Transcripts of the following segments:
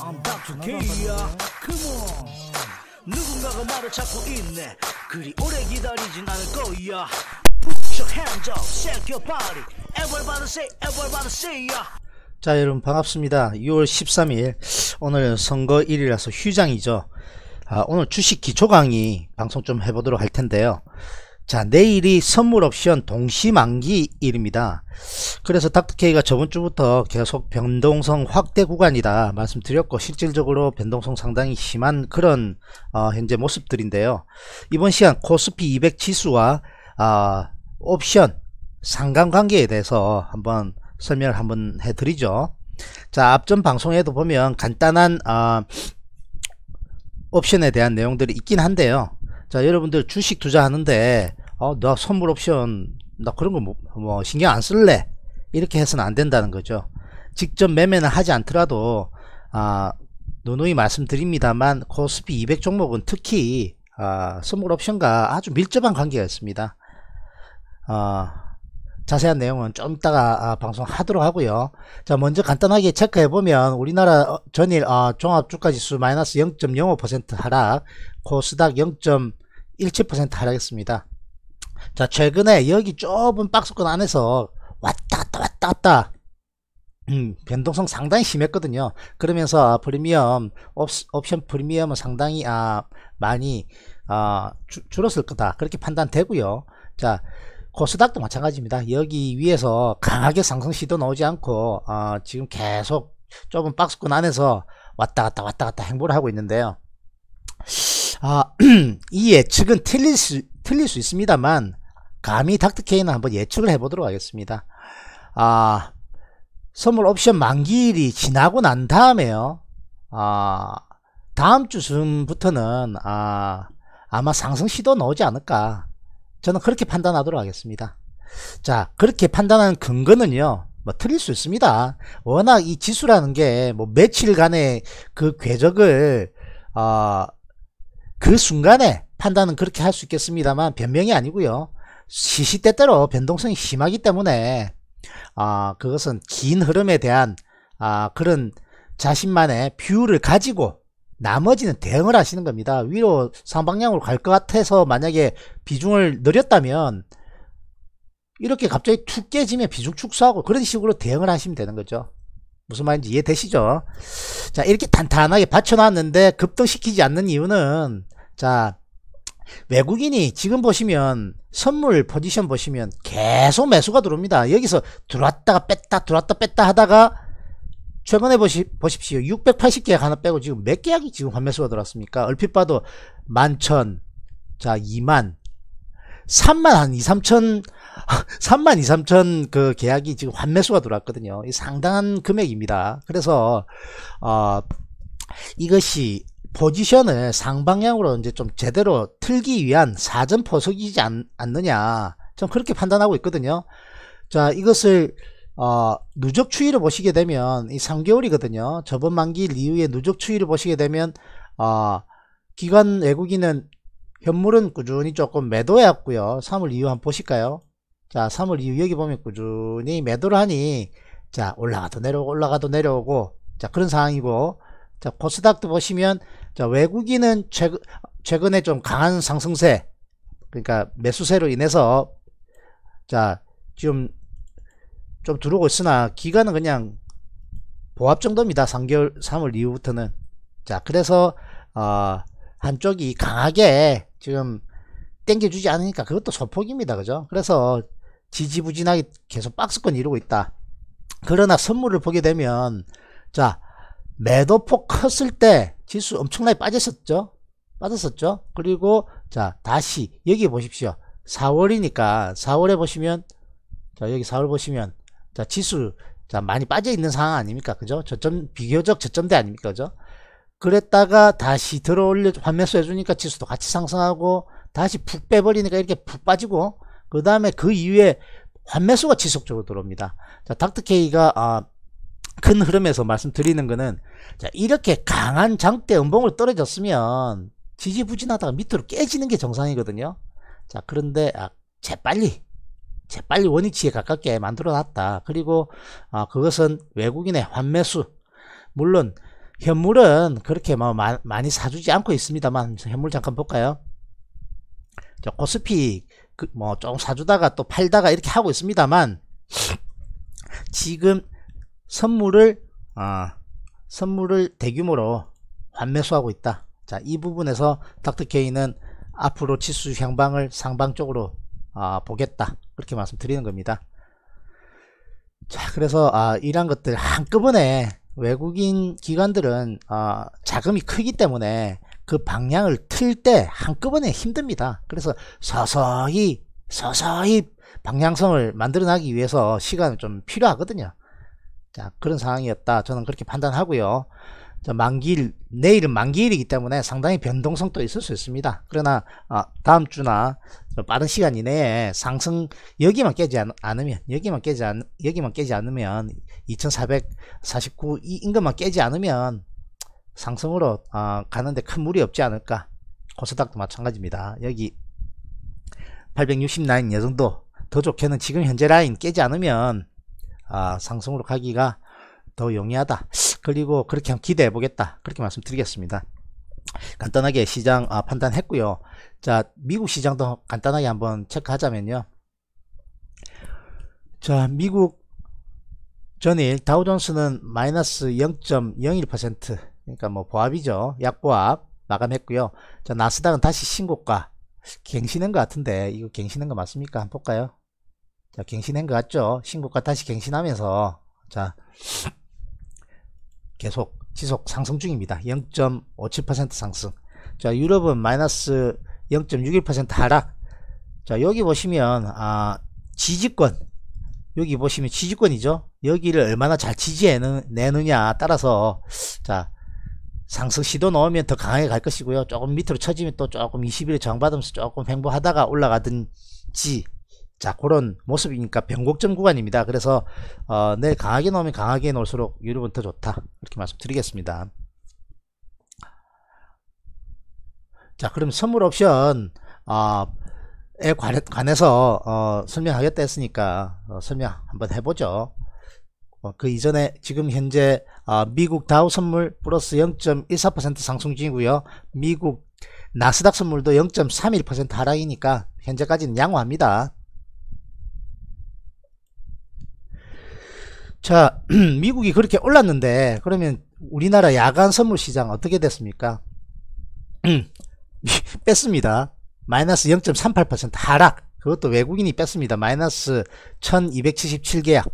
I'm back to K야 Come on 누군가가 말을 찾고 있네 그리 오래 기다리진 않을 거야 Put your hands up, shake your body Everybody say, everybody say ya 자 여러분 반갑습니다 6월 13일 오늘은 선거일이라서 휴장이죠 아, 오늘 주식 기초 강의 방송 좀 해보도록 할 텐데요 자 내일이 선물옵션 동시만기일입니다 그래서 닥터케이가 저번주부터 계속 변동성 확대 구간이다 말씀드렸고 실질적으로 변동성 상당히 심한 그런 어, 현재 모습들인데요 이번 시간 코스피 200 지수와 어, 옵션 상관관계에 대해서 한번 설명을 한번 해드리죠 자 앞전 방송에도 보면 간단한 어, 옵션에 대한 내용들이 있긴 한데요 자 여러분들 주식 투자하는데 어, 나 선물 옵션 나 그런 거 뭐, 뭐 신경 안 쓸래 이렇게 해서는 안 된다는 거죠 직접 매매는 하지 않더라도 아, 누누이 말씀드립니다만 코스피 200 종목은 특히 아, 선물 옵션과 아주 밀접한 관계가 있습니다 아, 자세한 내용은 좀 이따가 아, 방송하도록 하고요. 자 먼저 간단하게 체크해보면 우리나라 어, 전일 아, 종합주가지수 마이너스 0.05% 하락 코스닥 0.17% 하락했습니다. 자 최근에 여기 좁은 박스권 안에서 왔다 갔다 왔다 갔다 음, 변동성 상당히 심했거든요 그러면서 프리미엄 옵션 프리미엄은 상당히 아 많이 아 주, 줄었을 거다 그렇게 판단되고요 자 코스닥도 마찬가지입니다 여기 위에서 강하게 상승 시도 나오지 않고 아, 지금 계속 좁은 박스권 안에서 왔다 갔다 왔다 갔다 행보를 하고 있는데요 아, 이 예측은 틀릴 수, 틀릴 수 있습니다만 감히 닥터케이는 한번 예측을 해보도록 하겠습니다. 아 선물 옵션 만기일이 지나고 난 다음에요. 아 다음 주쯤부터는 아 아마 상승 시도 나오지 않을까 저는 그렇게 판단하도록 하겠습니다. 자 그렇게 판단하는 근거는요. 뭐 틀릴 수 있습니다. 워낙 이 지수라는 게 뭐 며칠간의 그 궤적을 어, 그 순간에 판단은 그렇게 할 수 있겠습니다만 변명이 아니고요. 시시때때로 변동성이 심하기 때문에 아, 그것은 긴 흐름에 대한 아, 그런 자신만의 뷰를 가지고 나머지는 대응을 하시는 겁니다. 위로 상방향으로 갈 것 같아서 만약에 비중을 늘렸다면 이렇게 갑자기 툭 깨지면 비중 축소하고 그런 식으로 대응을 하시면 되는 거죠. 무슨 말인지 이해되시죠? 자, 이렇게 단단하게 받쳐놨는데 급등시키지 않는 이유는 자, 외국인이 지금 보시면 선물 포지션 보시면 계속 매수가 들어옵니다. 여기서 들어왔다가 뺐다 들어왔다 뺐다 하다가 최근에 보시, 보십시오. 6 8 0개약 하나 빼고 지금 몇개약이 지금 환매수가 들어왔습니까? 얼핏 봐도 만천, 자 2만, 3만 한 2, 3천 3만 2, 3천 그 계약이 지금 환매수가 들어왔거든요. 이 상당한 금액입니다. 그래서 어, 이것이 포지션을 상방향으로 이제 좀 제대로 틀기 위한 사전 포석이지 않, 않느냐. 좀 그렇게 판단하고 있거든요. 자, 이것을 어, 누적 추이를 보시게 되면 이 3개월이거든요. 저번 만기 이후에 누적 추이를 보시게 되면 어, 기관 외국인은 현물은 꾸준히 조금 매도해왔고요 3월 이후 한번 보실까요 자 3월 이후 여기 보면 꾸준히 매도를 하니 자 올라가도 내려오고 올라가도 내려오고 자 그런 상황이고 자 코스닥도 보시면 자 외국인은 최근, 최근에 좀 강한 상승세 그러니까 매수세로 인해서 자 지금 좀 들어오고 있으나 기간은 그냥 보합 정도입니다 3개월 3월 이후부터는 자 그래서 어 한쪽이 강하게 지금 땡겨주지 않으니까 그것도 소폭입니다. 그죠? 그래서 지지부진하게 계속 박스권 이루고 있다. 그러나 선물을 보게 되면 자 매도폭 컸을 때 지수 엄청나게 빠졌었죠. 빠졌었죠. 그리고 자 다시 여기 보십시오. 4월이니까 4월에 보시면 자 여기 4월 보시면 자 지수 자 많이 빠져 있는 상황 아닙니까? 그죠? 저점 비교적 저점대 아닙니까? 그죠? 그랬다가 다시 들어올려 환매수 해주니까 지수도 같이 상승하고 다시 푹 빼버리니까 이렇게 푹 빠지고 그 다음에 그 이후에 환매수가 지속적으로 들어옵니다 자 닥터케이가 아, 큰 흐름에서 말씀드리는 거는 자 이렇게 강한 장대 음봉을 떨어졌으면 지지부진하다가 밑으로 깨지는 게 정상이거든요 자 그런데 아, 재빨리 재빨리 원위치에 가깝게 만들어 놨다 그리고 아, 그것은 외국인의 환매수 물론 현물은 그렇게 뭐 마, 많이 사주지 않고 있습니다만 현물 잠깐 볼까요? 저 코스피 그 뭐좀 사주다가 또 팔다가 이렇게 하고 있습니다만 지금 선물을 아 선물을 대규모로 환매수하고 있다. 자, 이 부분에서 닥터케이는 앞으로 지수 향방을 상방 쪽으로 아, 보겠다. 그렇게 말씀드리는 겁니다. 자, 그래서 아, 이런 것들 한꺼번에 외국인 기관들은 어, 자금이 크기 때문에 그 방향을 틀 때 한꺼번에 힘듭니다. 그래서 서서히 서서히 방향성을 만들어나기 위해서 시간이 좀 필요하거든요. 자 그런 상황이었다. 저는 그렇게 판단하고요. 만기일 내일은 만기일이기 때문에 상당히 변동성도 있을 수 있습니다. 그러나 어, 다음 주나 뭐 빠른 시간 이내에 상승 여기만 깨지 않, 으면 여기만 깨지 않 여기만 깨지 않으면 2449이 인근만 깨지 않으면 상승으로 어, 가는데 큰 무리 없지 않을까 코스닥도 마찬가지입니다 여기 860 라인 예정도 더 좋게는 지금 현재 라인 깨지 않으면 어, 상승으로 가기가 더 용이하다 그리고 그렇게 한번 기대해 보겠다 그렇게 말씀드리겠습니다 간단하게 시장 아, 판단했고요. 자 미국 시장도 간단하게 한번 체크하자면요. 자 미국 전일 다우존스는 마이너스 0.01% 그러니까 뭐 보합이죠. 약보합 마감했고요. 자 나스닥은 다시 신고가 갱신한 것 같은데 이거 갱신한 거 맞습니까? 한번 볼까요? 자 갱신한 것 같죠? 신고가 다시 갱신하면서 자 계속 지속 상승 중입니다. 0.57% 상승. 자, 유럽은 마이너스 0.61% 하락. 자, 여기 보시면, 아, 지지권. 여기 보시면 지지권이죠. 여기를 얼마나 잘 지지해내느냐 따라서, 자, 상승 시도 넣으면 더 강하게 갈 것이고요. 조금 밑으로 처지면또 조금 20일 정받으면서 조금 횡보하다가 올라가든지 자 그런 모습이니까 변곡점 구간입니다 그래서 어, 내일 강하게 놓으면 강하게 놓을수록 유료분 더 좋다 이렇게 말씀드리겠습니다 자 그럼 선물 옵션 어, 에 관해서 어, 설명하겠다 했으니까 어, 설명 한번 해보죠 어, 그 이전에 지금 현재 어, 미국 다우 선물 플러스 0.14% 상승 중이고요 미국 나스닥 선물도 0.31% 하락이니까 현재까지는 양호합니다 자, 미국이 그렇게 올랐는데 그러면 우리나라 야간 선물 시장 어떻게 됐습니까? 뺐습니다. 마이너스 0.38% 하락. 그것도 외국인이 뺐습니다. 마이너스 1277계약.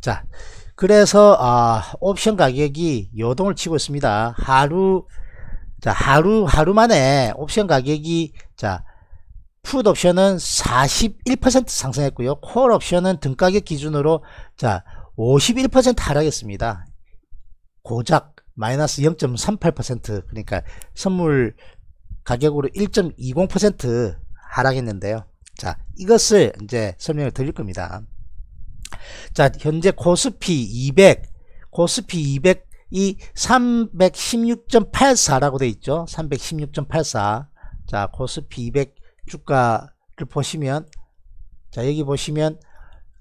자, 그래서 아, 옵션 가격이 요동을 치고 있습니다. 하루 자, 하루 하루 만에 옵션 가격이 자, 풋 옵션은 41% 상승했고요. 콜 옵션은 등가격 기준으로 자, 51% 하락했습니다. 고작 마이너스 0.38% 그러니까 선물 가격으로 1.20% 하락했는데요. 자, 이것을 이제 설명을 드릴 겁니다. 자, 현재 코스피 200, 코스피 200이 316.84라고 돼 있죠. 316.84. 자, 코스피 200 주가를 보시면 자, 여기 보시면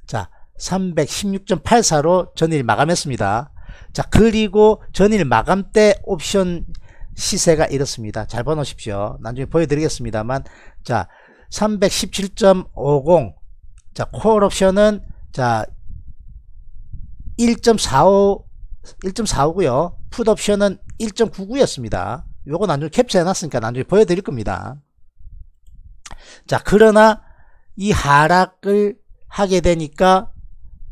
자, 316.84로 전일 마감했습니다. 자 그리고 전일 마감 때 옵션 시세가 이렇습니다. 잘 봐놓으십시오. 나중에 보여드리겠습니다만 자317.50 자, 콜 옵션은 자1.45 1.45고요. 풋 옵션은 1.99였습니다. 요거 나중에 캡처해 놨으니까 나중에 보여 드릴 겁니다. 자, 그러나 이 하락을 하게 되니까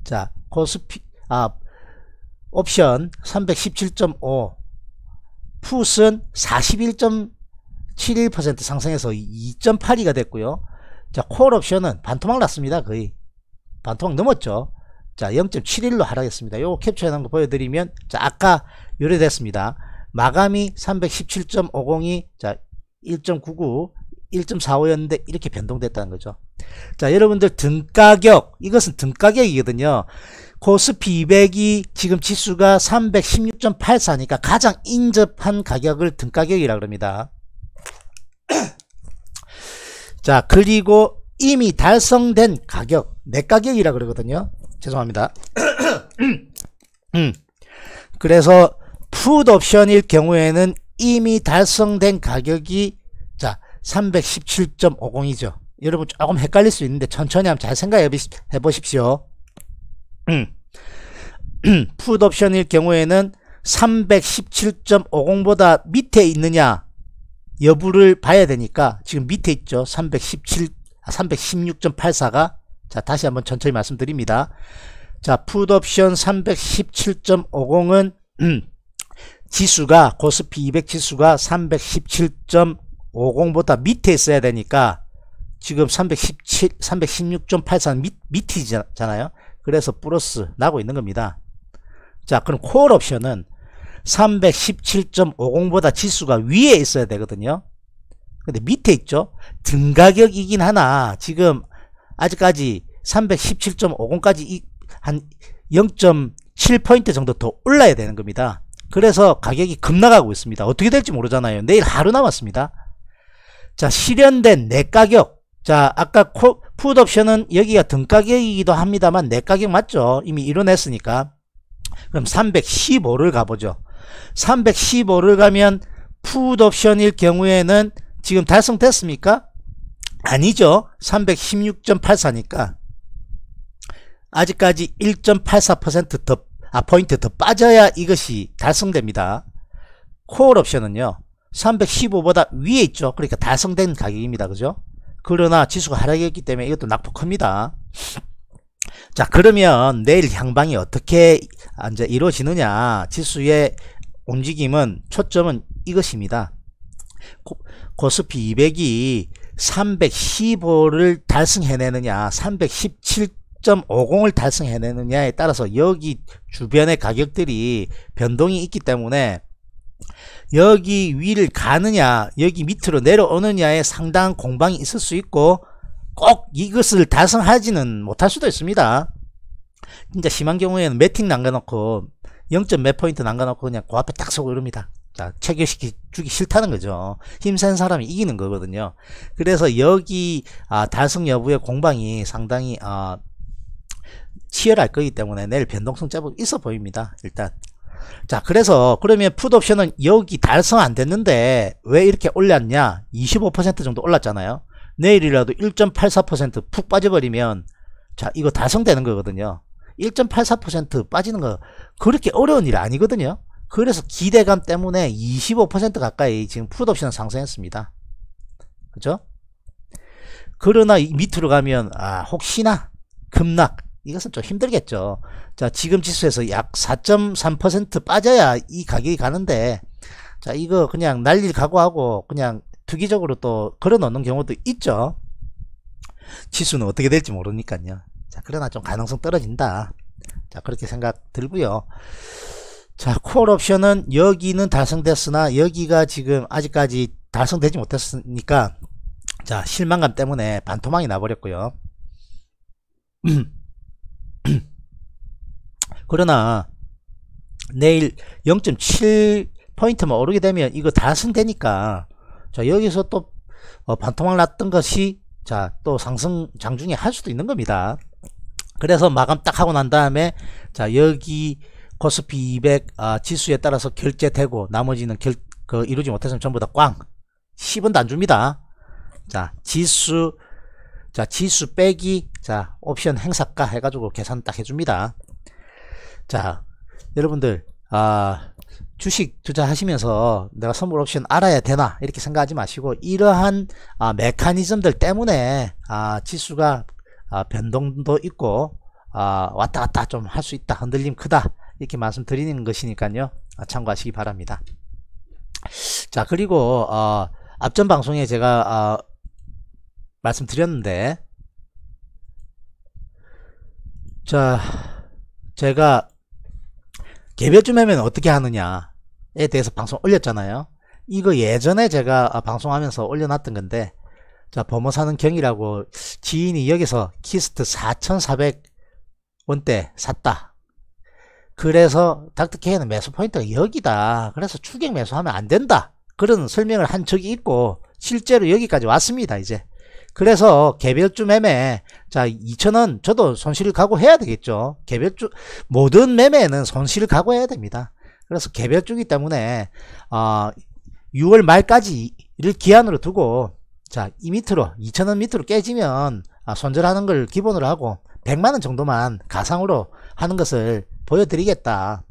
자, 코스피, 아, 옵션 317.5, 풋은 41.71% 상승해서 2.82가 됐고요. 자, 콜 옵션은 반토막 났습니다. 거의. 반토막 넘었죠. 자, 0.71로 하락했습니다. 요거 캡처해 놓은 거 보여드리면, 자, 아까 요래 됐습니다. 마감이 317.50이, 자, 1.99, 1.45였는데 이렇게 변동됐다는 거죠. 자, 여러분들 등가격, 이것은 등가격이거든요. 코스피 200이 지금 지수가 316.84니까 가장 인접한 가격을 등가격이라 그럽니다. 자, 그리고 이미 달성된 가격, 내 가격이라 고 그러거든요. 죄송합니다. 음. 그래서 푸드 옵션일 경우에는 이미 달성된 가격이 317.50이죠. 여러분 조금 헷갈릴 수 있는데 천천히 한번 잘 생각해 보십시오. 푸드 옵션일 경우에는 317.50보다 밑에 있느냐 여부를 봐야 되니까 지금 밑에 있죠. 317, 316.84가 아, 자 다시 한번 천천히 말씀드립니다. 자 푸드 옵션 317.50은 지수가 고스피 200 지수가 317. 50보다 밑에 있어야 되니까 지금 317, 316.83 밑, 밑이잖아요. 그래서 플러스 나고 있는 겁니다. 자, 그럼 콜 옵션은 317.50보다 지수가 위에 있어야 되거든요. 근데 밑에 있죠? 등가격이긴 하나 지금 아직까지 317.50까지 한 0.7포인트 정도 더 올라야 되는 겁니다. 그래서 가격이 급나가고 있습니다. 어떻게 될지 모르잖아요. 내일 하루 남았습니다. 자, 실현된 내가격. 자, 아까 코, 풋옵션은 여기가 등가격이기도 합니다만 내가격 맞죠? 이미 이뤄냈으니까 그럼 315를 가보죠. 315를 가면 풋옵션일 경우에는 지금 달성됐습니까? 아니죠. 316.84니까. 아직까지 1.84%더 아, 포인트 더 빠져야 이것이 달성됩니다. 콜 옵션은요. 315보다 위에 있죠. 그러니까 달성된 가격입니다. 그죠? 그러나 지수가 하락했기 때문에 이것도 낙폭합니다. 자 그러면 내일 향방이 어떻게 이제 이루어지느냐 지수의 움직임은 초점은 이것입니다. 고, 스피 200이 315를 달성해내느냐 317.50을 달성해내느냐에 따라서 여기 주변의 가격들이 변동이 있기 때문에 여기 위를 가느냐 여기 밑으로 내려오느냐에 상당한 공방이 있을 수 있고 꼭 이것을 달성하지는 못할 수도 있습니다 진짜 심한 경우에는 매팅 남겨놓고 0점 몇 포인트 남겨놓고 그냥 그 앞에 딱 서고 이럽니다 자, 체결시키 기 싫다는 거죠 힘센 사람이 이기는 거거든요 그래서 여기 아, 달성 여부의 공방이 상당히 아, 치열할 거기 때문에 내일 변동성 자국 있어 보입니다 일단 자 그래서 그러면 푸드 옵션은 여기 달성 안 됐는데 왜 이렇게 올랐냐 25% 정도 올랐잖아요 내일이라도 1.84%푹 빠져버리면 자 이거 달성되는 거거든요 1.84% 빠지는 거 그렇게 어려운 일 아니거든요 그래서 기대감 때문에 25% 가까이 지금 푸드 옵션은 상승했습니다 그죠 그러나 이 밑으로 가면 아 혹시나 급락 이것은 좀 힘들겠죠. 자, 지금 지수에서 약 4.3% 빠져야 이 가격이 가는데, 자, 이거 그냥 날릴 각오하고 그냥 투기적으로 또 걸어 놓는 경우도 있죠. 지수는 어떻게 될지 모르니까요. 자, 그러나 좀 가능성 떨어진다. 자, 그렇게 생각 들고요. 자, 콜 옵션은 여기는 달성됐으나 여기가 지금 아직까지 달성되지 못했으니까 자, 실망감 때문에 반토막이 나버렸고요. 그러나 내일 0.7포인트만 오르게 되면 이거 다 승되니까 자 여기서 또 어, 반토막 났던 것이 자 또 상승 장중에 할 수도 있는 겁니다 그래서 마감 딱 하고 난 다음에 자 여기 코스피 200 아, 지수에 따라서 결제되고 나머지는 결, 그 이루지 못했으면 전부 다 꽝 10원도 안 줍니다 자 지수 자 지수 빼기 자 옵션 행사가 해가지고 계산 딱 해줍니다 자, 여러분들, 아, 주식 투자하시면서 내가 선물 옵션 알아야 되나 이렇게 생각하지 마시고 이러한 아, 메커니즘들 때문에 아, 지수가 아, 변동도 있고 아, 왔다 갔다 좀 할 수 있다 흔들림 크다 이렇게 말씀드리는 것이니까요 아, 참고하시기 바랍니다 자 그리고 어, 앞전 방송에 제가 어, 말씀드렸는데 자 제가 개별주 매매는 어떻게 하느냐에 대해서 방송 올렸잖아요. 이거 예전에 제가 아, 방송하면서 올려놨던 건데 자 범어사는 경이라고 지인이 여기서 키스트 4,400원대 샀다. 그래서 닥터케이는 매수 포인트가 여기다. 그래서 추격 매수하면 안 된다. 그런 설명을 한 적이 있고 실제로 여기까지 왔습니다. 이제 그래서 개별주 매매 자2천원 저도 손실을 각오해야 되겠죠 개별주 모든 매매는 손실을 각오해야 됩니다 그래서 개별주기 때문에 어, 6월 말까지를 기한으로 두고 자 이 밑으로 2천원 밑으로 깨지면 아, 손절하는 걸 기본으로 하고 100만원 정도만 가상으로 하는 것을 보여드리겠다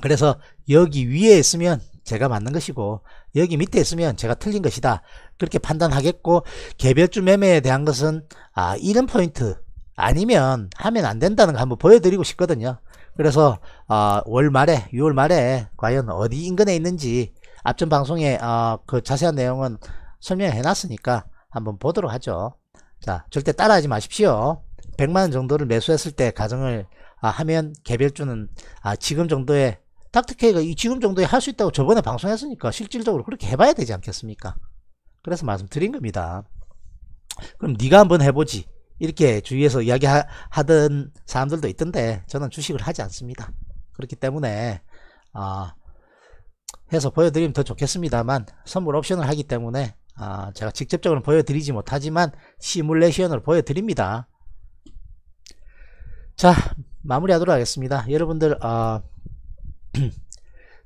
그래서 여기 위에 있으면 제가 맞는 것이고 여기 밑에 있으면 제가 틀린 것이다 그렇게 판단하겠고 개별주 매매에 대한 것은 아 이런 포인트 아니면 하면 안 된다는 거 한번 보여드리고 싶거든요 그래서 어, 월 말에 6월 말에 과연 어디 인근에 있는지 앞전 방송에 어, 그 자세한 내용은 설명해 놨으니까 한번 보도록 하죠 자 절대 따라하지 마십시오 100만원 정도를 매수했을 때 가정을 아, 하면 개별주는 아, 지금 정도의 닥터케이가 이 지금 정도에 할 수 있다고 저번에 방송했으니까 실질적으로 그렇게 해봐야 되지 않겠습니까? 그래서 말씀드린 겁니다. 그럼 네가 한번 해보지. 이렇게 주위에서 이야기하던 사람들도 있던데 저는 주식을 하지 않습니다. 그렇기 때문에 아, 해서 보여드리면 더 좋겠습니다만 선물 옵션을 하기 때문에 아, 제가 직접적으로 보여드리지 못하지만 시뮬레이션으로 보여드립니다. 자 마무리하도록 하겠습니다. 여러분들 아,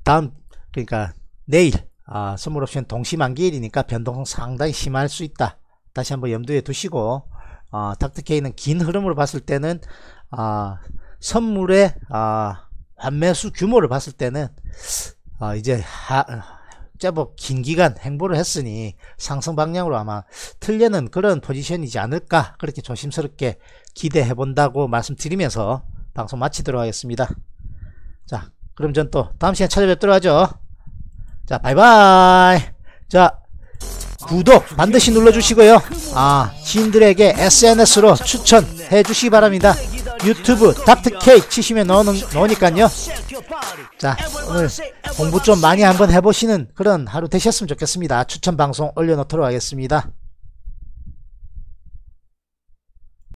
다음 그러니까 내일 아, 선물 옵션 동시 만기일이니까 변동성 상당히 심할 수 있다. 다시 한번 염두에 두시고 아, 닥터케이는 긴 흐름으로 봤을 때는 아, 선물의 아, 환매수 규모를 봤을 때는 아, 이제 하, 제법 뭐 긴 기간 행보를 했으니 상승 방향으로 아마 틀려는 그런 포지션이지 않을까 그렇게 조심스럽게 기대해 본다고 말씀드리면서 방송 마치도록 하겠습니다. 자, 그럼 전 또 다음 시간 에 찾아뵙도록 하죠. 자, 바이바이. 자, 구독 반드시 눌러주시고요. 아, 지인들에게 SNS로 추천해 주시기 바랍니다. 유튜브 닥트케이 치시면 넣는, 넣으니까요. 자, 오늘 공부 좀 많이 한번 해보시는 그런 하루 되셨으면 좋겠습니다. 추천 방송 올려놓도록 하겠습니다.